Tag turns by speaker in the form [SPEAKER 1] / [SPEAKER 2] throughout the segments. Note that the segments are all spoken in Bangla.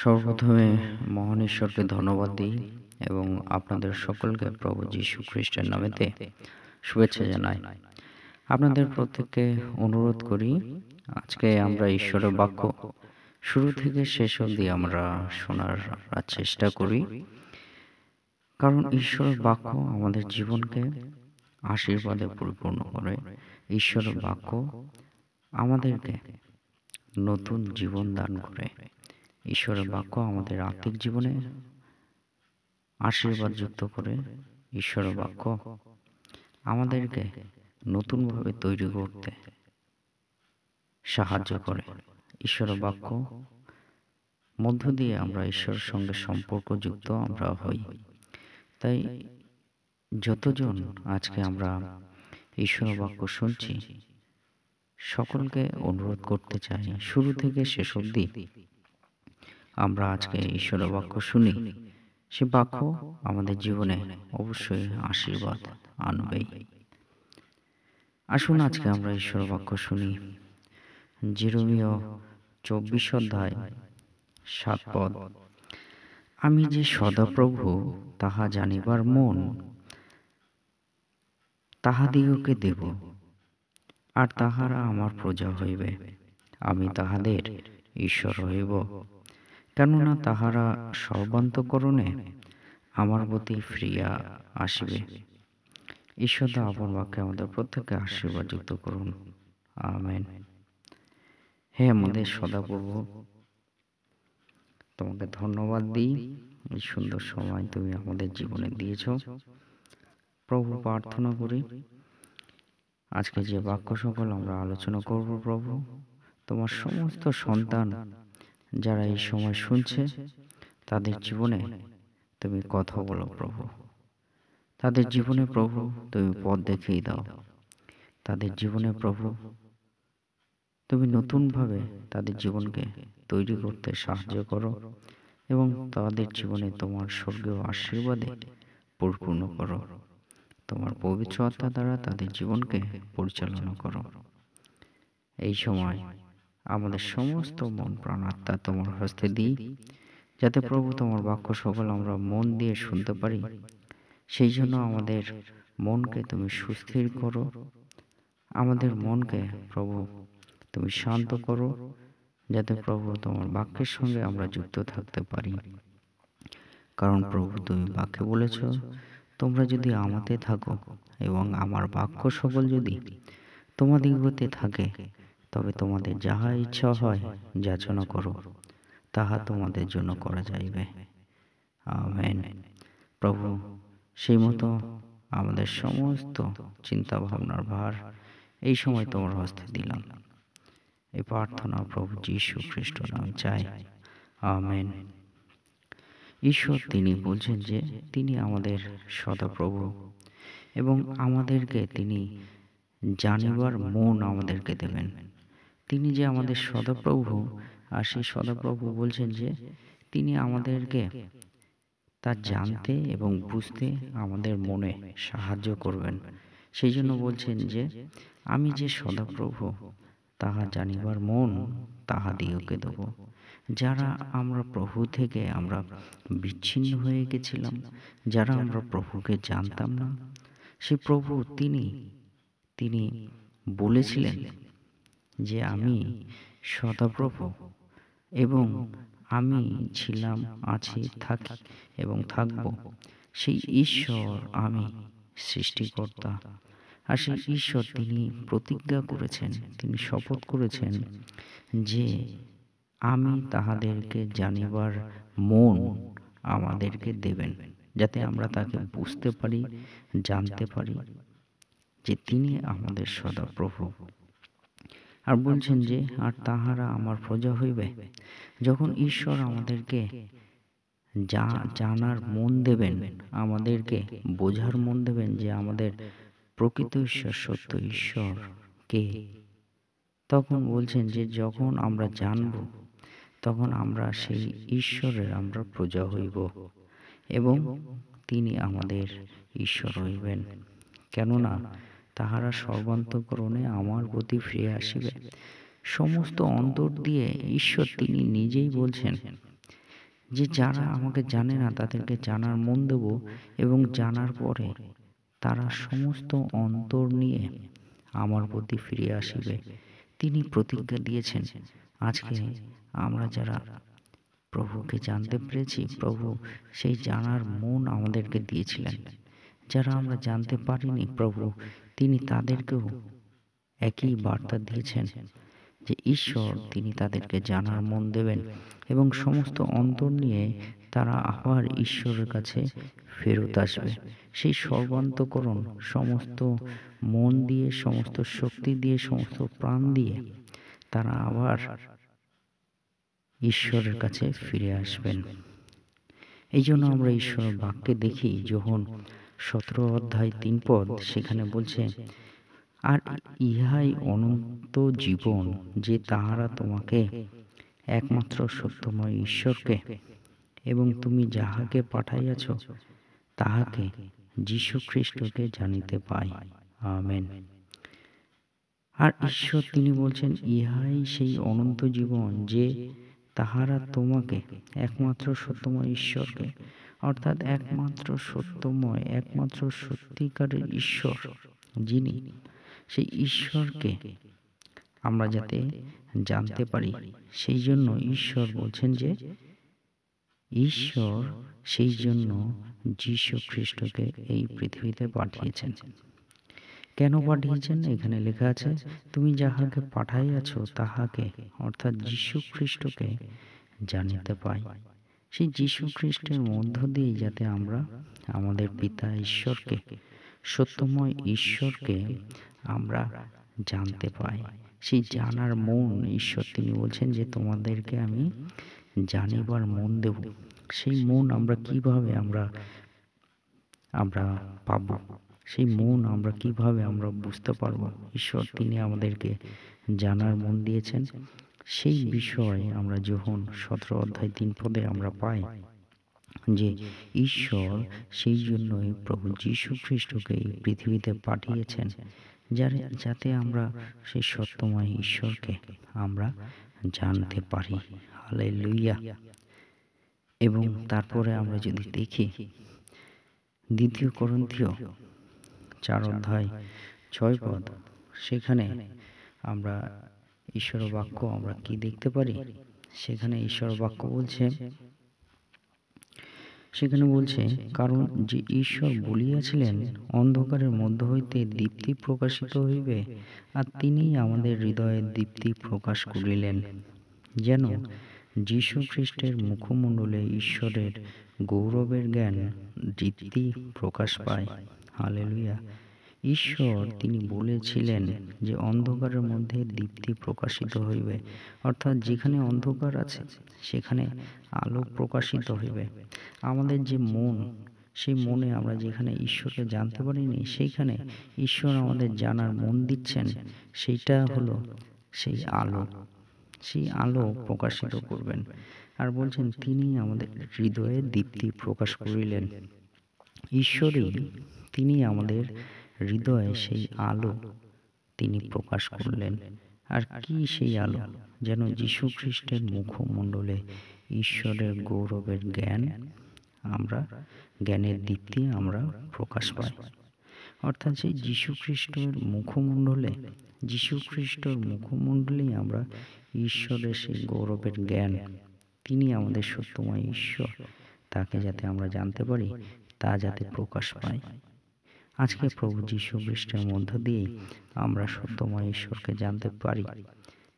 [SPEAKER 1] সর্বপ্রথমে মহান ঈশ্বরকে ধন্যবাদ দিই এবং আপনাদের সকলকে প্রভু যীশু খ্রিস্টের নামেতে শুভেচ্ছা জানাই আপনাদের প্রত্যেককে অনুরোধ করি আজকে আমরা ঈশ্বরের বাক্য শুরু থেকে শেষ অবধি আমরা শোনার চেষ্টা করি কারণ ঈশ্বরের বাক্য আমাদের জীবনকে আশীর্বাদে পরিপূর্ণ করে ঈশ্বরের বাক্য আমাদেরকে নতুন জীবন দান করে ঈশ্বরের বাক্য আমাদের আত্মিক জীবনে আশীর্বাদ যুক্ত করে ঈশ্বরের বাক্য আমাদেরকে নতুনভাবে তৈরি করতে সাহায্য করে ঈশ্বরের বাক্য মধ্য দিয়ে আমরা ঈশ্বরের সঙ্গে সম্পর্কযুক্ত আমরা হই তাই যতজন আজকে আমরা ঈশ্বর বাক্য শুনছি সকলকে অনুরোধ করতে চাই শুরু থেকে শেষ অবধি আমরা আজকে ঈশ্বরের বাক্য শুনি সে বাক্য আমাদের জীবনে অবশ্যই আশীর্বাদ আনবেই আসুন আজকে আমরা ঈশ্বর বাক্য শুনি জিরোমীয় চব্বিশ অধ্যায় সাত পদ আমি যে সদাপ্রভু তাহা জানিবার মন তাহাদিগকে দেব আর তাহারা আমার প্রজা হইবে আমি তাহাদের ঈশ্বর হইব কেননা তাহারা সর্বান্তকরণে আমার প্রতি ফিরিয়া আসিবে ঈশ্বরদা আপন বাক্যে আমাদের প্রত্যেককে আশীর্বাদ যুক্ত করুন আমেন হে আমাদের সদা সদাপ্রভু তোমাকে ধন্যবাদ দিই এই সুন্দর সময় তুমি আমাদের জীবনে দিয়েছ প্রভু প্রার্থনা করি আজকে যে বাক্য সকল আমরা আলোচনা করব প্রভু তোমার সমস্ত সন্তান যারা এই সময় শুনছে তাদের জীবনে তুমি কথা বলো প্রভু তাদের জীবনে প্রভু তুমি পথ দেখিয়ে দাও তাদের জীবনে প্রভু তুমি নতুনভাবে তাদের জীবনকে তৈরি করতে সাহায্য করো এবং তাদের জীবনে তোমার স্বর্গীয় আশীর্বাদে পরিপূর্ণ করো তোমার পবিত্র আত্মা দ্বারা তাদের জীবনকে পরিচালনা করো এই সময় আমাদের সমস্ত মন প্রাণ আত্মা তোমার হস্তে দিই যাতে প্রভু তোমার বাক্য সকল আমরা মন দিয়ে শুনতে পারি সেই জন্য আমাদের মনকে তুমি সুস্থির করো আমাদের মনকে প্রভু তুমি শান্ত করো যাতে প্রভু তোমার বাক্যের সঙ্গে আমরা যুক্ত থাকতে পারি কারণ প্রভু তুমি বাক্যে বলেছ তোমরা যদি আমাতে থাকো এবং আমার বাক্য সকল যদি তোমাদিগতে থাকে তবে তোমাদের যাহা ইচ্ছা হয় যাচনা করো তাহা তোমাদের জন্য করা যাইবে আমেন প্রভু সেই মতো আমাদের সমস্ত চিন্তা ভাবনার ভার এই সময় তোমার হস্তে দিলাম এই প্রার্থনা প্রভু যীশু খ্রিস্ট নামে চাই আমেন ঈশ্বর তিনি বলছেন যে তিনি আমাদের সদাপ্রভু এবং আমাদেরকে তিনি জানিবার মন আমাদেরকে দেবেন তিনি যে আমাদের সদাপ্রভু আর সেই সদাপ্রভু বলছেন যে তিনি আমাদেরকে তা জানতে এবং বুঝতে আমাদের মনে সাহায্য করবেন সেই জন্য বলছেন যে আমি যে সদাপ্রভু তাহা জানিবার মন তাহা দিয়েকে দেব যারা আমরা প্রভু থেকে আমরা বিচ্ছিন্ন হয়ে গেছিলাম যারা আমরা প্রভুকে জানতাম না সে প্রভু তিনি তিনি বলেছিলেন যে আমি সদাপ্রভু এবং আমি ছিলাম আছি থাকি এবং থাকব সেই ঈশ্বর আমি সৃষ্টিকর্তা আর সেই ঈশ্বর তিনি প্রতিজ্ঞা করেছেন তিনি শপথ করেছেন যে আমি তাহাদেরকে জানিবার মন আমাদেরকে দেবেন যাতে আমরা তাকে বুঝতে পারি জানতে পারি যে তিনি আমাদের সদাপ্রভু আর বলছেন যে আর তাহারা আমার প্রজা হইবে যখন ঈশ্বর আমাদেরকে যা জানার মন দেবেন আমাদেরকে বোঝার মন দেবেন যে আমাদের প্রকৃত ঈশ্বর সত্য ঈশ্বর কে তখন বলছেন যে যখন আমরা জানব তখন আমরা সেই ঈশ্বরের আমরা প্রজা হইব এবং তিনি আমাদের ঈশ্বর হইবেন কেননা তাহারা সর্বান্তকরণে আমার প্রতি ফিরে আসিবে সমস্ত অন্তর দিয়ে ঈশ্বর তিনি নিজেই বলছেন যে যারা আমাকে জানে না তাদেরকে জানার মন দেব এবং জানার পরে তারা সমস্ত অন্তর নিয়ে আমার প্রতি ফিরে আসিবে তিনি প্রতিজ্ঞা দিয়েছেন আজকে আমরা যারা প্রভুকে জানতে পেরেছি প্রভু সেই জানার মন আমাদেরকে দিয়েছিলেন যারা আমরা জানতে পারিনি প্রভু তিনি তাদেরকেও একই বার্তা দিয়েছেন যে ঈশ্বর তিনি তাদেরকে জানার মন দেবেন এবং সমস্ত অন্তর নিয়ে তারা আবার ঈশ্বরের কাছে ফেরত আসবে সেই সর্বান্তকরণ সমস্ত মন দিয়ে সমস্ত শক্তি দিয়ে সমস্ত প্রাণ দিয়ে তারা আবার ঈশ্বরের কাছে ফিরে আসবেন এই জন্য আমরা ঈশ্বরের বাক্যে দেখি যখন সতেরো অধ্যায় তিন পদ সেখানে বলছে আর ইহাই অনন্ত জীবন যে তাহারা তোমাকে একমাত্র সত্যময় ঈশ্বরকে এবং তুমি যাহাকে পাঠাইয়াছ তাহাকে যীশু খ্রিস্টকে জানিতে পাই আমেন আর ঈশ্বর তিনি বলছেন ইহাই সেই অনন্ত জীবন যে তাহারা তোমাকে একমাত্র সত্যময় ঈশ্বরকে অর্থাৎ একমাত্র সত্যময় একমাত্র সত্যিকারের ঈশ্বর যিনি সেই ঈশ্বরকে আমরা যাতে জানতে পারি সেই জন্য ঈশ্বর বলছেন যে ঈশ্বর সেই জন্য যীশু খ্রিস্টকে এই পৃথিবীতে পাঠিয়েছেন কেন পাঠিয়েছেন এখানে লেখা আছে তুমি যাহাকে পাঠাইয়াছ তাহাকে অর্থাৎ যীশু খ্রিস্টকে জানিতে পাই সেই যীশু খ্রিস্টের মধ্য দিয়ে যাতে আমরা আমাদের পিতা ঈশ্বরকে সত্যময় ঈশ্বরকে আমরা জানতে পাই সেই জানার মন ঈশ্বর তিনি বলছেন যে তোমাদেরকে আমি জানিবার মন দেব সেই মন আমরা কিভাবে আমরা আমরা পাব সেই মন আমরা কিভাবে আমরা বুঝতে পারব ঈশ্বর তিনি আমাদেরকে জানার মন দিয়েছেন সেই বিষয় আমরা যখন সতেরো অধ্যায় তিন পদে আমরা পাই যে ঈশ্বর সেই জন্যই প্রভু যীশু খ্রিস্টকে এই পৃথিবীতে পাঠিয়েছেন যারে যাতে আমরা সেই সত্যময় ঈশ্বরকে আমরা জানতে পারি হালে লুইয়া এবং তারপরে আমরা যদি দেখি দ্বিতীয় করন্থীয় চার অধ্যায় ছয় পদ সেখানে আমরা ঈশ্বর বাক্য আমরা কি দেখতে পারি সেখানে ঈশ্বর বাক্য বলছে সেখানে বলছে কারণ যে ঈশ্বর বলিয়াছিলেন অন্ধকারের মধ্য হইতে দীপ্তি প্রকাশিত হইবে আর তিনি আমাদের হৃদয়ে দীপ্তি প্রকাশ করিলেন যেন যীশু খ্রিস্টের মুখমণ্ডলে ঈশ্বরের গৌরবের জ্ঞান দীপ্তি প্রকাশ পায় হালেলুয়া ঈশ্বর তিনি বলেছিলেন যে অন্ধকারের মধ্যে দীপ্তি প্রকাশিত হইবে অর্থাৎ যেখানে অন্ধকার আছে সেখানে আলো প্রকাশিত হইবে আমাদের যে মন সেই মনে আমরা যেখানে ঈশ্বরকে জানতে পারিনি সেইখানে ঈশ্বর আমাদের জানার মন দিচ্ছেন সেইটা হলো সেই আলো সেই আলো প্রকাশিত করবেন আর বলছেন তিনি আমাদের হৃদয়ে দীপ্তি প্রকাশ করিলেন ঈশ্বরই তিনি আমাদের হৃদয়ে সেই আলো তিনি প্রকাশ করলেন আর কি সেই আলো যেন যীশু খ্রিস্টের মুখমণ্ডলে ঈশ্বরের গৌরবের জ্ঞান আমরা জ্ঞানের দীপ্তি আমরা প্রকাশ পাই অর্থাৎ সেই খ্রিস্টের মুখমণ্ডলে যীশু খ্রিস্টর মুখমণ্ডলেই আমরা ঈশ্বরের সেই গৌরবের জ্ঞান তিনি আমাদের সত্যময় ঈশ্বর তাকে যাতে আমরা জানতে পারি তা যাতে প্রকাশ পায় আজকে প্রভু যীশু খ্রিস্টের মধ্য দিয়ে আমরা সত্যময় ঈশ্বরকে জানতে পারি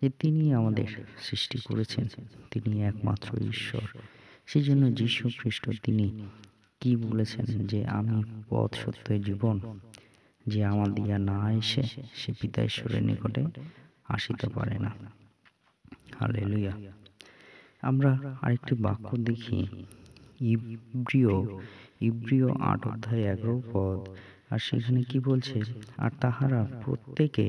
[SPEAKER 1] যে তিনি আমাদের সৃষ্টি করেছেন তিনি একমাত্র ঈশ্বর সেই জন্য যীশু খ্রিস্ট তিনি কি বলেছেন যে আমি পথ সত্য জীবন যে আমার দিয়া না এসে সে পিতা ঈশ্বরের নিকটে আসিতে পারে না হালেলুয়া আমরা আরেকটি বাক্য দেখি ইব্রিয় ইব্রিয় আট অধ্যায় এগারো পদ আর সেখানে কি বলছে আর তাহারা প্রত্যেকে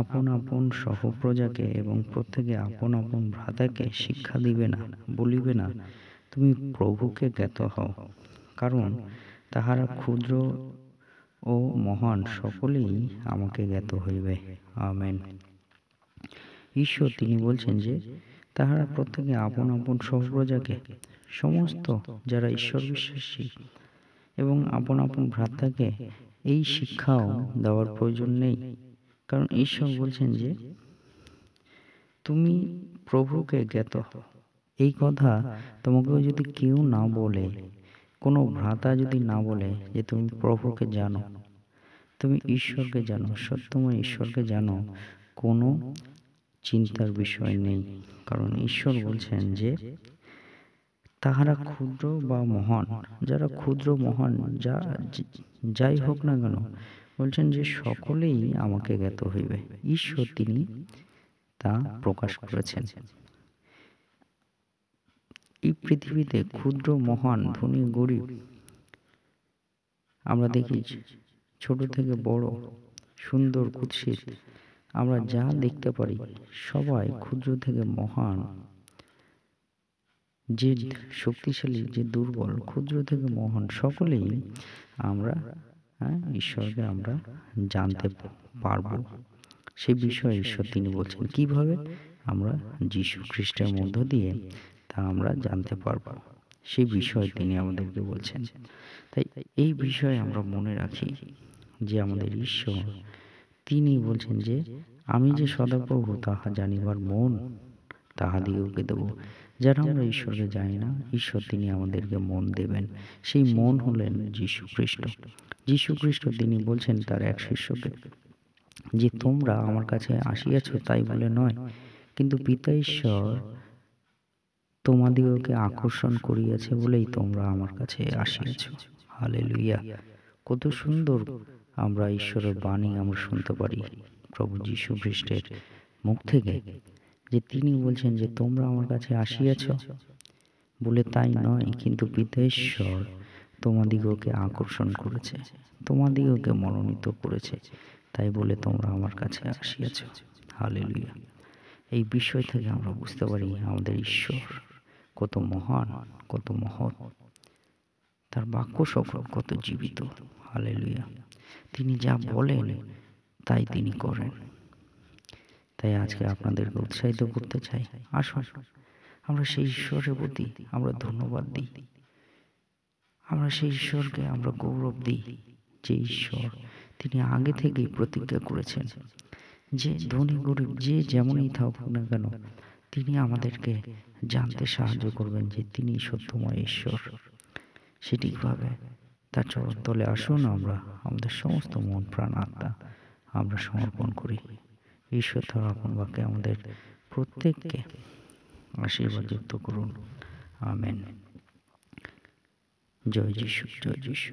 [SPEAKER 1] আপন আপন সহপ্রজাকে এবং প্রত্যেকে আপন আপন ভ্রাতাকে শিক্ষা দিবে না বলিবে না তুমি প্রভুকে জ্ঞাত হও কারণ তাহারা ক্ষুদ্র ও মহান সকলেই আমাকে জ্ঞাত হইবে আমেন ঈশ্বর তিনি বলছেন যে তাহারা প্রত্যেকে আপন আপন সহপ্রজাকে সমস্ত যারা ঈশ্বর বিশ্বাসী এবং আপন আপন ভ্রাতাকে এই শিক্ষাও দেওয়ার প্রয়োজন নেই কারণ ঈশ্বর বলছেন যে তুমি প্রভুকে জ্ঞাত এই কথা তোমাকেও যদি কেউ না বলে কোনো ভ্রাতা যদি না বলে যে তুমি প্রভুকে জানো তুমি ঈশ্বরকে জানো সত্যময় ঈশ্বরকে জানো কোনো চিন্তার বিষয় নেই কারণ ঈশ্বর বলছেন যে তাহারা ক্ষুদ্র বা মহান যারা ক্ষুদ্র মহান যা যাই হোক না কেন বলছেন যে সকলেই আমাকে জ্ঞাত হইবে ঈশ্বর তিনি তা প্রকাশ করেছেন এই পৃথিবীতে ক্ষুদ্র মহান ধনী গরিব আমরা দেখি ছোট থেকে বড় সুন্দর কুৎসিত আমরা যা দেখতে পারি সবাই ক্ষুদ্র থেকে মহান যে শক্তিশালী যে দুর্বল ক্ষুদ্র থেকে মহান সকলেই আমরা হ্যাঁ ঈশ্বরকে আমরা জানতে পারবো সেই বিষয়ে ঈশ্বর তিনি বলছেন কিভাবে আমরা যিশু খ্রিস্টের মধ্য দিয়ে তা আমরা জানতে পারব সেই বিষয়ে তিনি আমাদেরকে বলছেন তাই এই বিষয়ে আমরা মনে রাখি যে আমাদের ঈশ্বর তিনি বলছেন যে আমি যে সদাপ্রভু তাহা জানিবার মন তাহা ওকে দেবো যারা আমরা ঈশ্বরকে জানি না ঈশ্বর তিনি আমাদেরকে মন দেবেন সেই মন হলেন যীশু খ্রিস্ট যীশু খ্রিস্ট তিনি বলছেন তার এক শিষ্যকে যে তোমরা আমার কাছে আসিয়াছ তাই বলে নয় কিন্তু পিতা ঈশ্বর তোমাদিওকে আকর্ষণ করিয়াছে বলেই তোমরা আমার কাছে আসিয়াছ হালে লুইয়া কত সুন্দর আমরা ঈশ্বরের বাণী আমরা শুনতে পারি প্রভু যীশু খ্রিস্টের মুখ থেকে যে তিনি বলছেন যে তোমরা আমার কাছে আসিয়াছ বলে তাই নয় কিন্তু বিদেশ্বর তোমাদিগকে আকর্ষণ করেছে তোমাদিগকে মনোনীত করেছে তাই বলে তোমরা আমার কাছে আসিয়াছ হালেলুয়া এই বিষয় থেকে আমরা বুঝতে পারি আমাদের ঈশ্বর কত মহান কত মহৎ তার বাক্য সফল কত জীবিত হালেলুয়া তিনি যা বলেন তাই তিনি করেন তাই আজকে আপনাদেরকে উৎসাহিত করতে চাই আসুন আমরা সেই ঈশ্বরের প্রতি আমরা ধন্যবাদ দিই আমরা সেই ঈশ্বরকে আমরা গৌরব দিই যে ঈশ্বর তিনি আগে থেকেই প্রতিজ্ঞা করেছেন যে ধনী গরিব যে যেমনই থাকুক না কেন তিনি আমাদেরকে জানতে সাহায্য করবেন যে তিনি সত্যময় ঈশ্বর সেটিভাবে তার চরণ তলে আসুন আমরা আমাদের সমস্ত মন প্রাণ আত্মা আমরা সমর্পণ করি ঈশ্বর ধরাপন বাক্যে আমাদের প্রত্যেককে আশীর্বাদযুক্ত করুন আমেন জয় যিশু জয় যিশু